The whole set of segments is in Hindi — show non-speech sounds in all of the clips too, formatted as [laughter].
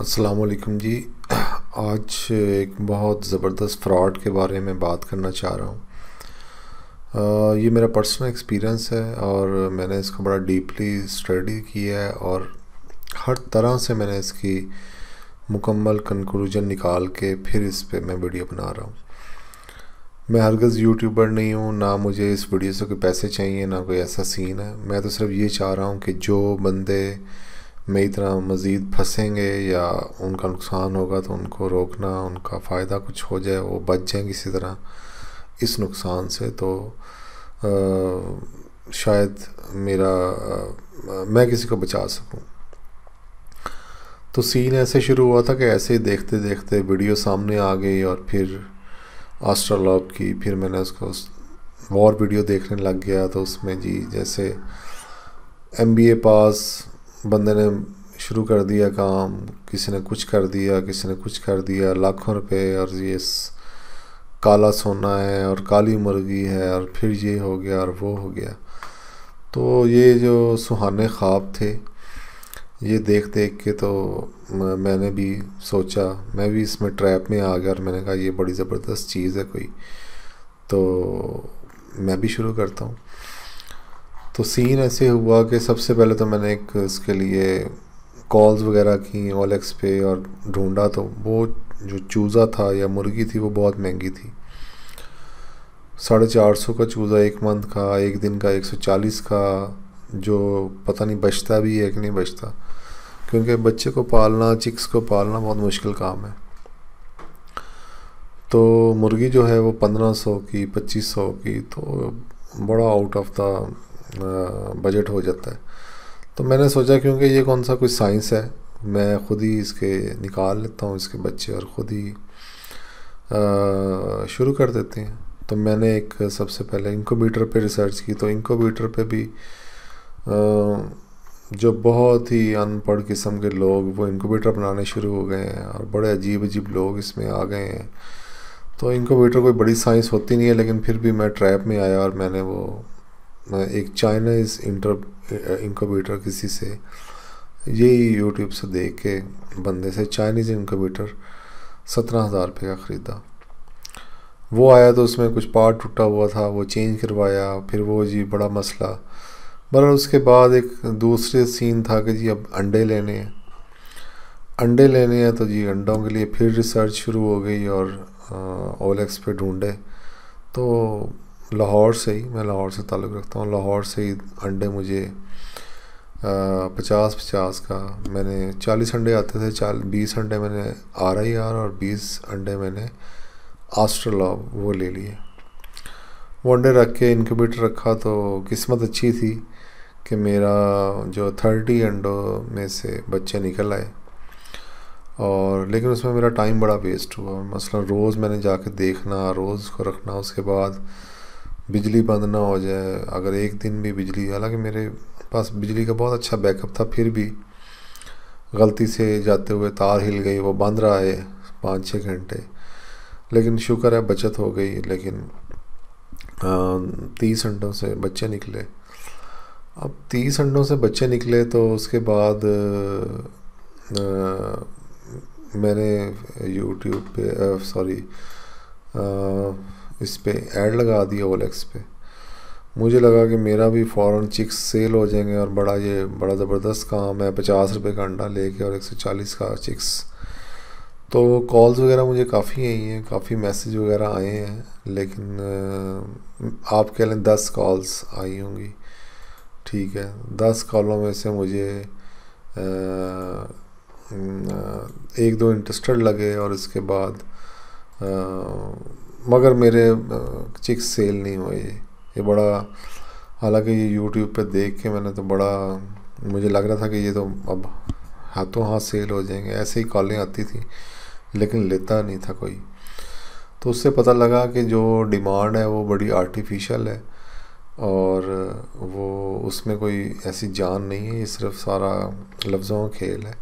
असलकम जी [clears throat] आज एक बहुत ज़बरदस्त फ्रॉड के बारे में बात करना चाह रहा हूँ ये मेरा पर्सनल एक्सपीरियंस है और मैंने इसको बड़ा डीपली स्टडी किया है और हर तरह से मैंने इसकी मुकम्मल कंक्लूजन निकाल के फिर इस पर मैं वीडियो बना रहा हूँ मैं हरगज़ यूट्यूबर नहीं हूँ ना मुझे इस वीडियो से कोई पैसे चाहिए ना कोई ऐसा सीन है मैं तो सिर्फ ये चाह रहा हूँ कि जो बंदे मेरी तरह मज़ीद फंसेंगे या उनका नुकसान होगा तो उनको रोकना उनका फ़ायदा कुछ हो जाए वो बच जाएँ किसी तरह इस नुकसान से तो आ, शायद मेरा आ, मैं किसी को बचा सकूं तो सीन ऐसे शुरू हुआ था कि ऐसे ही देखते देखते वीडियो सामने आ गई और फिर आस्ट्रोलॉग की फिर मैंने उसको उस वॉर वीडियो देखने लग गया तो उसमें जी जैसे एम बी ए पास बंदे ने शुरू कर दिया काम किसी ने कुछ कर दिया किसी ने कुछ कर दिया लाखों रुपए और ये काला सोना है और काली मुर्गी है और फिर ये हो गया और वो हो गया तो ये जो सुहाने ख्वाब थे ये देख देख के तो मैंने भी सोचा मैं भी इसमें ट्रैप में आ गया और मैंने कहा ये बड़ी ज़बरदस्त चीज़ है कोई तो मैं भी शुरू करता हूँ तो सीन ऐसे हुआ कि सबसे पहले तो मैंने एक इसके लिए कॉल्स वगैरह की ओलेक्स पे और ढूंढा तो वो जो चूज़ा था या मुर्गी थी वो बहुत महंगी थी साढ़े चार सौ का चूज़ा एक मंथ का एक दिन का एक सौ चालीस का जो पता नहीं बचता भी है कि नहीं बचता क्योंकि बच्चे को पालना चिक्स को पालना बहुत मुश्किल काम है तो मुर्गी जो है वो पंद्रह सौ की पच्चीस सौ की तो बड़ा आउट ऑफ द बजट हो जाता है तो मैंने सोचा क्योंकि ये कौन सा कोई साइंस है मैं ख़ुद ही इसके निकाल लेता हूँ इसके बच्चे और ख़ुद ही शुरू कर देते हैं तो मैंने एक सबसे पहले इंकोबीटर पे रिसर्च की तो इंकोबीटर पे भी आ, जो बहुत ही अनपढ़ किस्म के लोग वो इंकोबेटर बनाने शुरू हो गए हैं और बड़े अजीब अजीब लोग इसमें आ गए हैं तो इंकोबेटर कोई बड़ी साइंस होती नहीं है लेकिन फिर भी मैं ट्रैप में आया और मैंने वो एक चाइनीज इंटर इंक्यूबेटर किसी से यही यूट्यूब से देख के बंदे से चाइनीज इंक्यूबेटर सत्रह हज़ार रुपये का ख़रीदा वो आया तो उसमें कुछ पार्ट टूटा हुआ था वो चेंज करवाया फिर वो जी बड़ा मसला बर उसके बाद एक दूसरे सीन था कि जी अब अंडे लेने हैं अंडे लेने हैं तो जी अंडों के लिए फिर रिसर्च शुरू हो गई और ओलेक्स पे ढूंढे तो लाहौर से ही मैं लाहौर से ताल्लुक़ रखता हूँ लाहौर से ही अंडे मुझे पचास पचास का मैंने चालीस अंडे आते थे चाल बीस अंडे मैंने आर आई आर और बीस अंडे मैंने आस्ट्रोलॉब वो ले लिए वो अंडे रख के इनक्यूबेटर रखा तो किस्मत अच्छी थी कि मेरा जो थर्टी अंडों में से बच्चे निकल आए और लेकिन उसमें मेरा टाइम बड़ा वेस्ट हुआ मसला रोज़ मैंने जाके देखना रोज़ को रखना उसके बाद बिजली बंद ना हो जाए अगर एक दिन भी बिजली हालांकि मेरे पास बिजली का बहुत अच्छा बैकअप था फिर भी गलती से जाते हुए तार हिल गई वो बंद रहा है पाँच छः घंटे लेकिन शुक्र है बचत हो गई लेकिन तीस अंडों से बच्चे निकले अब तीस अंडों से बच्चे निकले तो उसके बाद आ, मैंने यूट्यूब पे सॉरी इस पर ऐड लगा दिया ओलेक्स पे मुझे लगा कि मेरा भी फ़ौर चिक्स सेल हो जाएंगे और बड़ा ये बड़ा ज़बरदस्त काम है पचास रुपये का अंडा लेके और एक सौ चालीस का चिक्स तो कॉल्स वगैरह मुझे काफ़ी आई हैं काफ़ी मैसेज वगैरह आए हैं लेकिन आप कह लें दस कॉल्स आई होंगी ठीक है दस कॉलों में से मुझे एक दो इंटरेस्टेड लगे और इसके बाद मगर मेरे चिक सेल नहीं हुए ये ये बड़ा हालांकि ये यूट्यूब पे देख के मैंने तो बड़ा मुझे लग रहा था कि ये तो अब हाथों हाथ सेल हो जाएंगे ऐसे ही कॉलें आती थी लेकिन लेता नहीं था कोई तो उससे पता लगा कि जो डिमांड है वो बड़ी आर्टिफिशियल है और वो उसमें कोई ऐसी जान नहीं है ये सिर्फ सारा लफ्ज़ों का खेल है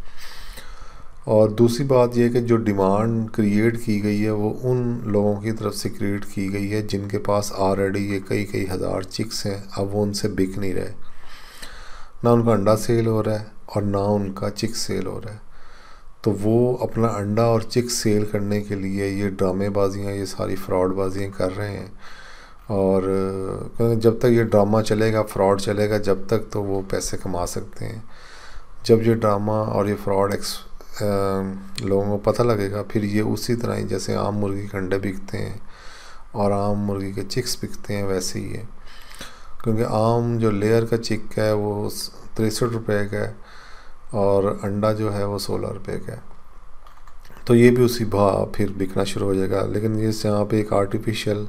और दूसरी बात यह कि जो डिमांड क्रिएट की गई है वो उन लोगों की तरफ से क्रिएट की गई है जिनके पास ऑलरेडी ये कई कई हज़ार चिक्स हैं अब वो उनसे बिक नहीं रहे ना उनका अंडा सेल हो रहा है और ना उनका चिक सेल हो रहा है तो वो अपना अंडा और चिक सेल करने के लिए ये ड्रामेबाजियाँ ये सारी फ्रॉडबाजियाँ कर रहे हैं और जब तक ये ड्रामा चलेगा फ्रॉड चलेगा जब तक तो वो पैसे कमा सकते हैं जब ये ड्रामा और ये फ्रॉड एक्स लोगों को पता लगेगा फिर ये उसी तरह ही जैसे आम मुर्गी के अंडे बिकते हैं और आम मुर्गी के चिक्स बिकते हैं वैसे ही है क्योंकि आम जो लेयर का चिक है वो तिरसठ रुपये का है और अंडा जो है वो सोलह रुपये का है तो ये भी उसी भाव फिर बिकना शुरू हो जाएगा लेकिन ये यहाँ पे एक आर्टिफिशियल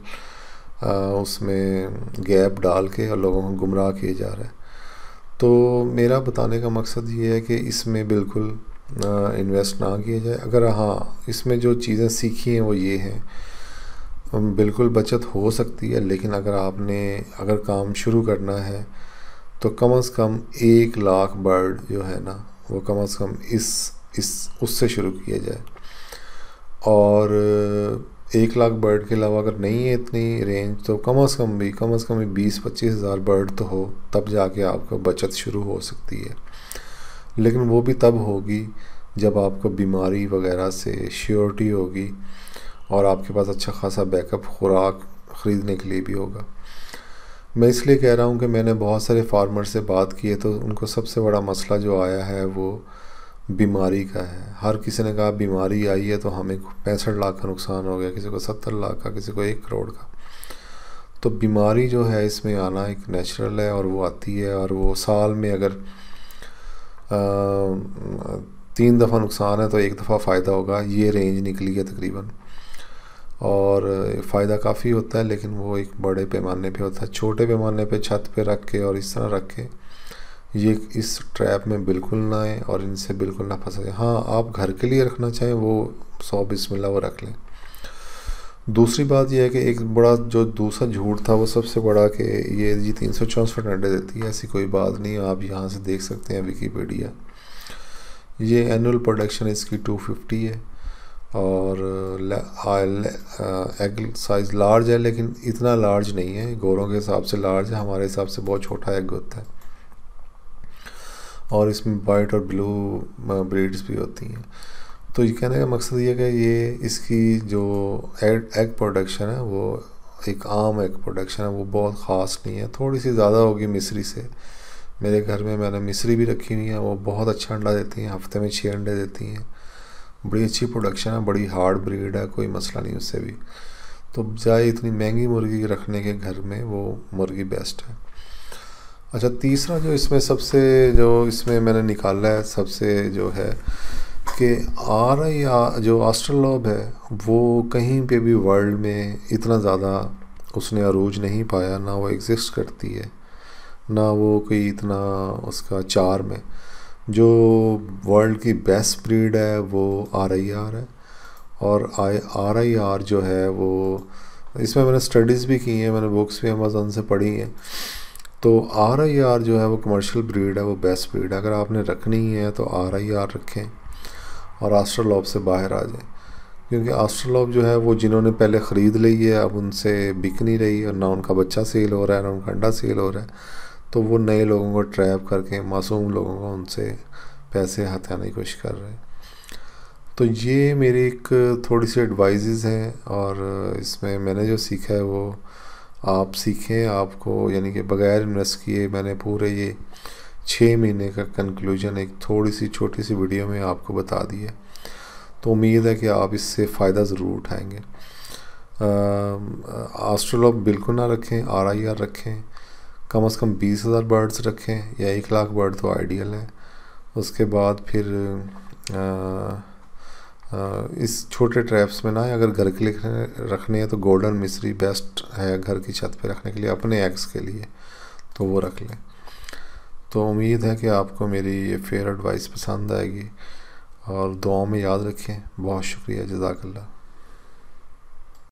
उसमें गैप डाल के और लोगों को गुमराह किए जा रहा है तो मेरा बताने का मकसद ये है कि इसमें बिल्कुल इन्वेस्ट ना किया जाए अगर हाँ इसमें जो चीज़ें सीखी हैं वो ये हैं बिल्कुल बचत हो सकती है लेकिन अगर आपने अगर काम शुरू करना है तो कम से कम एक लाख बर्ड जो है ना वो कम से कम इस इस उससे शुरू किया जाए और एक लाख बर्ड के अलावा अगर नहीं है इतनी रेंज तो कम से कम भी कम से कम भी बीस पच्चीस हज़ार बर्ड तो हो तब जाके आपका बचत शुरू हो सकती है लेकिन वो भी तब होगी जब आपको बीमारी वगैरह से श्योरिटी होगी और आपके पास अच्छा खासा बैकअप खुराक ख़रीदने के लिए भी होगा मैं इसलिए कह रहा हूँ कि मैंने बहुत सारे फार्मर से बात की है तो उनको सबसे बड़ा मसला जो आया है वो बीमारी का है हर किसी ने कहा बीमारी आई है तो हमें पैंसठ लाख का नुकसान हो गया किसी को सत्तर लाख का किसी को एक करोड़ का तो बीमारी जो है इसमें आना एक नेचुरल है और वो आती है और वो साल में अगर तीन दफ़ा नुकसान है तो एक दफ़ा फ़ायदा होगा ये रेंज निकली है तकरीबन और फ़ायदा काफ़ी होता है लेकिन वो एक बड़े पैमाने पे होता है छोटे पैमाने पे छत पे रख के और इस तरह रख के ये इस ट्रैप में बिल्कुल ना आए और इनसे बिल्कुल ना फंसा जाए हाँ आप घर के लिए रखना चाहें वो सौ बिस्मिल्लाह वो रख लें दूसरी बात यह है कि एक बड़ा जो दूसरा झूठ था वो सबसे बड़ा कि ये जी तीन सौ चौंसठ अंडे देती है ऐसी कोई बात नहीं आप यहाँ से देख सकते हैं विकीपीडिया ये एनुअल प्रोडक्शन इसकी 250 है और एग साइज़ लार्ज है लेकिन इतना लार्ज नहीं है गोरों के हिसाब से लार्ज है हमारे हिसाब से बहुत छोटा एग होता है और इसमें वाइट और ब्लू ब्रीड्स भी होती हैं तो ये कहने का मकसद ये कि ये इसकी जो एग एग प्रोडक्शन है वो एक आम एग प्रोडक्शन है वो बहुत ख़ास नहीं है थोड़ी सी ज़्यादा होगी मिसरी से मेरे घर में मैंने मिसरी भी रखी हुई है वो बहुत अच्छा अंडा देती हैं हफ्ते में छः अंडे देती हैं बड़ी अच्छी प्रोडक्शन है बड़ी हार्ड ब्रीड है कोई मसला नहीं उससे भी तो जाए इतनी महंगी मुर्गी रखने के घर में वो मुर्गी बेस्ट है अच्छा तीसरा जो इसमें सबसे जो इसमें मैंने निकाला है सबसे जो है कि आर या जो लॉब है वो कहीं पे भी वर्ल्ड में इतना ज़्यादा उसने अरूज नहीं पाया ना वो एग्ज़िस्ट करती है ना वो कोई इतना उसका चार में जो वर्ल्ड की बेस्ट ब्रीड है वो आर आई आर है और आई आर आई आर जो है वो इसमें मैंने स्टडीज़ भी की हैं मैंने बुक्स भी अमेजोन से पढ़ी हैं तो आर आई आर जो है वो कमर्शियल ब्रीड है वो बेस्ट ब्रीड है अगर आपने रखनी है तो आर आई आर रखें और आस्ट्रोलॉब से बाहर आ जाएं क्योंकि आस्ट्रोलॉब जो है वो जिन्होंने पहले ख़रीद ली है अब उनसे बिक नहीं रही और ना उनका बच्चा सेल हो रहा है ना उनका अंडा सेल हो रहा है तो वो नए लोगों को ट्रैप करके मासूम लोगों को उनसे पैसे हथियाने की कोशिश कर रहे हैं तो ये मेरी एक थोड़ी सी एडवाइज़ हैं और इसमें मैंने जो सीखा है वो आप सीखें आपको यानी कि बग़ैर इन्वेस्ट किए मैंने पूरे ये छः महीने का कंक्लूजन एक थोड़ी सी छोटी सी वीडियो में आपको बता दी है तो उम्मीद है कि आप इससे फ़ायदा ज़रूर उठाएंगे आस्ट्रोलॉप बिल्कुल ना रखें आर आई आर रखें कम अज़ कम बीस हज़ार बर्ड्स रखें या एक लाख बर्ड तो आइडियल है उसके बाद फिर आ, आ, इस छोटे ट्रैप्स में ना अगर घर के लिए रखने हैं तो गोल्डन मिश्री बेस्ट है घर की छत पे रखने के लिए अपने एग्स के लिए तो वो रख लें तो उम्मीद है कि आपको मेरी ये फेयर एडवाइस पसंद आएगी और दुआओं में याद रखें बहुत शुक्रिया जजाकल्ला